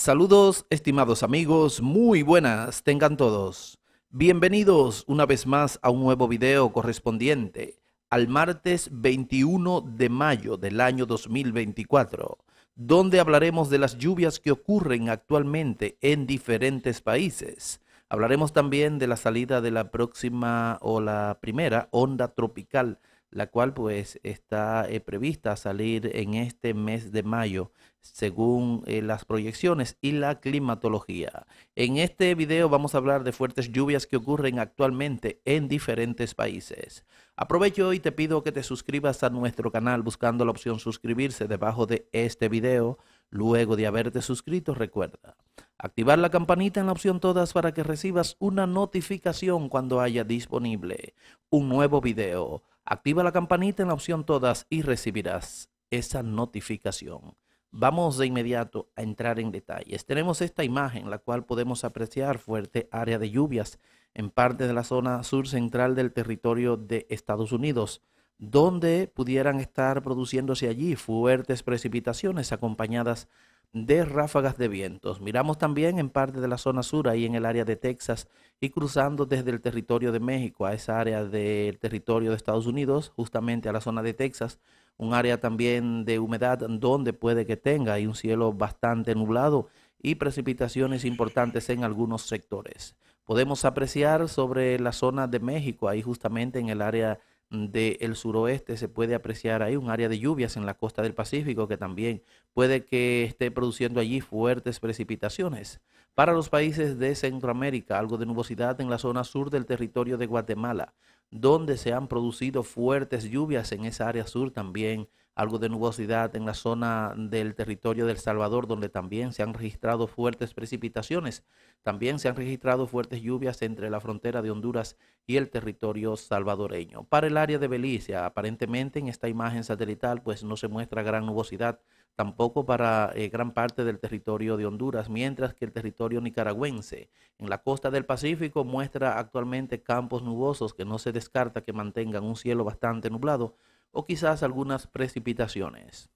Saludos, estimados amigos, muy buenas tengan todos. Bienvenidos una vez más a un nuevo video correspondiente al martes 21 de mayo del año 2024, donde hablaremos de las lluvias que ocurren actualmente en diferentes países. Hablaremos también de la salida de la próxima o la primera onda tropical la cual pues está eh, prevista a salir en este mes de mayo según eh, las proyecciones y la climatología. En este video vamos a hablar de fuertes lluvias que ocurren actualmente en diferentes países. Aprovecho y te pido que te suscribas a nuestro canal buscando la opción suscribirse debajo de este video. Luego de haberte suscrito, recuerda activar la campanita en la opción todas para que recibas una notificación cuando haya disponible un nuevo video. Activa la campanita en la opción todas y recibirás esa notificación. Vamos de inmediato a entrar en detalles. Tenemos esta imagen, la cual podemos apreciar fuerte área de lluvias en parte de la zona sur central del territorio de Estados Unidos donde pudieran estar produciéndose allí fuertes precipitaciones acompañadas de ráfagas de vientos. Miramos también en parte de la zona sur, ahí en el área de Texas, y cruzando desde el territorio de México a esa área del territorio de Estados Unidos, justamente a la zona de Texas, un área también de humedad donde puede que tenga y un cielo bastante nublado y precipitaciones importantes en algunos sectores. Podemos apreciar sobre la zona de México, ahí justamente en el área del el suroeste se puede apreciar ahí un área de lluvias en la costa del Pacífico que también puede que esté produciendo allí fuertes precipitaciones. Para los países de Centroamérica, algo de nubosidad en la zona sur del territorio de Guatemala, donde se han producido fuertes lluvias en esa área sur también algo de nubosidad en la zona del territorio del Salvador, donde también se han registrado fuertes precipitaciones. También se han registrado fuertes lluvias entre la frontera de Honduras y el territorio salvadoreño. Para el área de Belicia, aparentemente en esta imagen satelital, pues no se muestra gran nubosidad, tampoco para eh, gran parte del territorio de Honduras, mientras que el territorio nicaragüense en la costa del Pacífico muestra actualmente campos nubosos que no se descarta que mantengan un cielo bastante nublado o quizás algunas precipitaciones.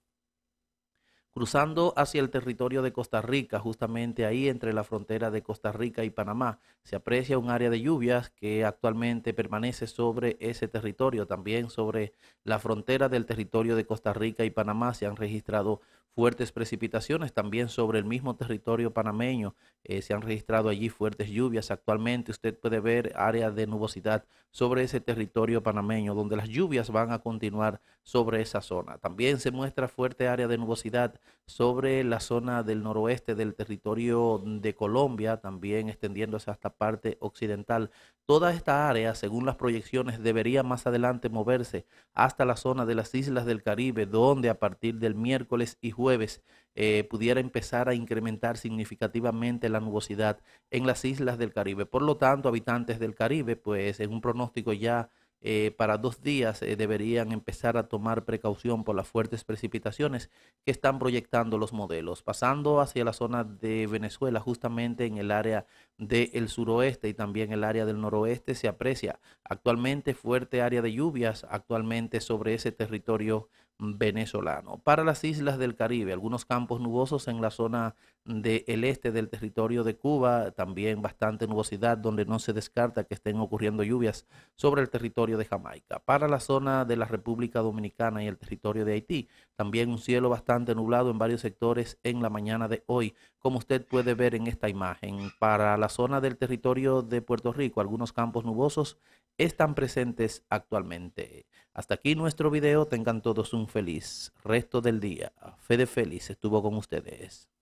Cruzando hacia el territorio de Costa Rica, justamente ahí entre la frontera de Costa Rica y Panamá, se aprecia un área de lluvias que actualmente permanece sobre ese territorio. También sobre la frontera del territorio de Costa Rica y Panamá se han registrado fuertes precipitaciones también sobre el mismo territorio panameño. Eh, se han registrado allí fuertes lluvias. Actualmente usted puede ver área de nubosidad sobre ese territorio panameño, donde las lluvias van a continuar sobre esa zona. También se muestra fuerte área de nubosidad sobre la zona del noroeste del territorio de Colombia, también extendiéndose hasta parte occidental. Toda esta área, según las proyecciones, debería más adelante moverse hasta la zona de las islas del Caribe, donde a partir del miércoles y jueves jueves eh, pudiera empezar a incrementar significativamente la nubosidad en las islas del Caribe. Por lo tanto, habitantes del Caribe, pues en un pronóstico ya eh, para dos días eh, deberían empezar a tomar precaución por las fuertes precipitaciones que están proyectando los modelos. Pasando hacia la zona de Venezuela, justamente en el área del suroeste y también el área del noroeste, se aprecia actualmente fuerte área de lluvias, actualmente sobre ese territorio venezolano. Para las islas del Caribe, algunos campos nubosos en la zona del este del territorio de Cuba, también bastante nubosidad donde no se descarta que estén ocurriendo lluvias sobre el territorio de Jamaica. Para la zona de la República Dominicana y el territorio de Haití, también un cielo bastante nublado en varios sectores en la mañana de hoy, como usted puede ver en esta imagen. Para la zona del territorio de Puerto Rico, algunos campos nubosos están presentes actualmente. Hasta aquí nuestro video, tengan todos un feliz resto del día. Fede Feliz estuvo con ustedes.